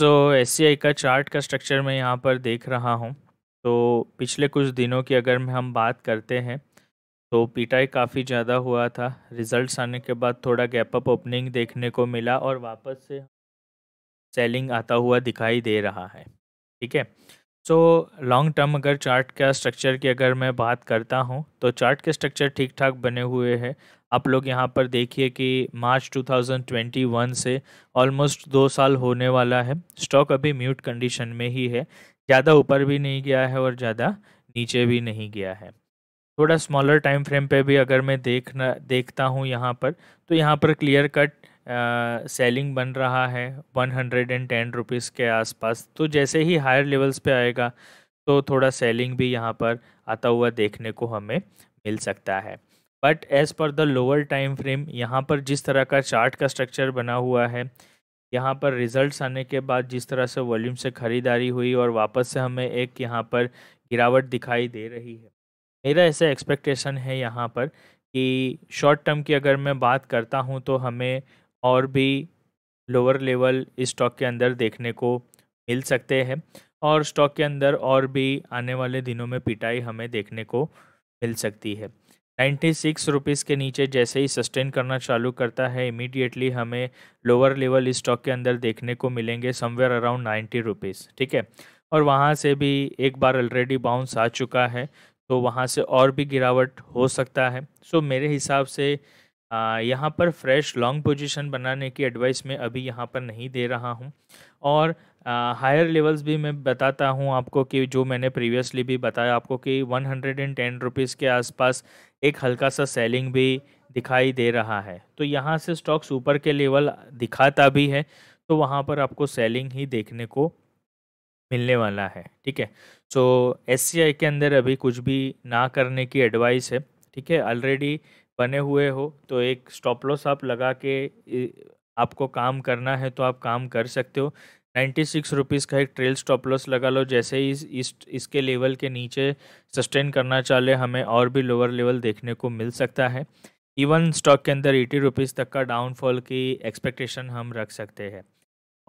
सो एस का चार्ट का स्ट्रक्चर मैं यहाँ पर देख रहा हूँ तो पिछले कुछ दिनों की अगर हम बात करते हैं तो पीटाई काफ़ी ज़्यादा हुआ था रिजल्ट्स आने के बाद थोड़ा गैप अप ओपनिंग देखने को मिला और वापस से सेलिंग आता हुआ दिखाई दे रहा है ठीक है सो लॉन्ग टर्म अगर चार्ट का स्ट्रक्चर की अगर मैं बात करता हूँ तो चार्ट के स्ट्रक्चर ठीक ठाक बने हुए हैं आप लोग यहाँ पर देखिए कि मार्च 2021 से ऑलमोस्ट दो साल होने वाला है स्टॉक अभी म्यूट कंडीशन में ही है ज़्यादा ऊपर भी नहीं गया है और ज़्यादा नीचे भी नहीं गया है थोड़ा स्मॉलर टाइम फ्रेम पे भी अगर मैं देखना देखता हूँ यहाँ पर तो यहाँ पर क्लियर कट सेलिंग बन रहा है one hundred and ten rupees के आसपास तो जैसे ही हायर लेवल्स पे आएगा तो थोड़ा सेलिंग भी यहाँ पर आता हुआ देखने को हमें मिल सकता है but as per the lower time frame यहाँ पर जिस तरह का चार्ट का स्ट्रक्चर बना हुआ है यहाँ पर रिजल्ट्स आने के बाद जिस तरह से वॉल्यूम से ख़रीदारी हुई और वापस से हमें एक यहाँ पर गिरावट दिखाई दे रही है मेरा ऐसा एक्सपेक्टेशन है यहाँ पर कि शॉर्ट टर्म की अगर मैं बात करता हूँ तो हमें और भी लोअर लेवल इस स्टॉक के अंदर देखने को मिल सकते हैं और स्टॉक के अंदर और भी आने वाले दिनों में पिटाई हमें देखने को मिल सकती है नाइन्टी सिक्स रुपीज़ के नीचे जैसे ही सस्टेन करना चालू करता है इमीडिएटली हमें लोअर लेवल स्टॉक के अंदर देखने को मिलेंगे समवेयर अराउंड नाइन्टी रुपीज़ ठीक है और वहाँ से भी एक बार ऑलरेडी बाउंस आ चुका है तो वहाँ से और भी गिरावट हो सकता है सो मेरे हिसाब से यहाँ पर फ्रेश लॉन्ग पोजीशन बनाने की एडवाइस मैं अभी यहाँ पर नहीं दे रहा हूँ और हायर uh, लेवल्स भी मैं बताता हूँ आपको कि जो मैंने प्रीवियसली भी बताया आपको कि one hundred and ten rupees के आसपास एक हल्का सा सेलिंग भी दिखाई दे रहा है तो यहाँ से स्टॉक्स ऊपर के लेवल दिखाता भी है तो वहाँ पर आपको सेलिंग ही देखने को मिलने वाला है ठीक है सो एस के अंदर अभी कुछ भी ना करने की एडवाइस है ठीक है ऑलरेडी बने हुए हो तो एक स्टॉप लॉस आप लगा के आपको काम करना है तो आप काम कर सकते हो नाइन्टी सिक्स रुपीज़ का एक ट्रेल स्टॉप लॉस लगा लो जैसे ही इस, इस इसके लेवल के नीचे सस्टेन करना चाहे हमें और भी लोअर लेवल देखने को मिल सकता है इवन स्टॉक के अंदर एटी रुपीज़ तक का डाउनफॉल की एक्सपेक्टेशन हम रख सकते हैं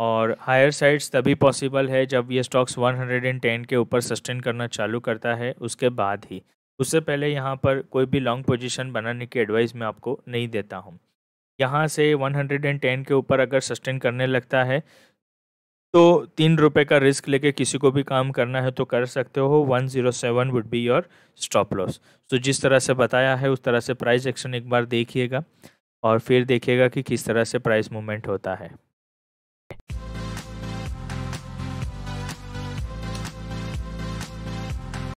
और हायर साइड्स तभी पॉसिबल है जब ये स्टॉक्स 110 के ऊपर सस्टेन करना चालू करता है उसके बाद ही उससे पहले यहाँ पर कोई भी लॉन्ग पोजीशन बनाने की एडवाइस मैं आपको नहीं देता हूँ यहाँ से 110 के ऊपर अगर सस्टेन करने लगता है तो तीन रुपये का रिस्क लेके किसी को भी काम करना है तो कर सकते हो 107 would be your stop loss तो जिस तरह से बताया है उस तरह से प्राइस एक्शन एक बार देखिएगा और फिर देखिएगा कि किस तरह से प्राइस मूवमेंट होता है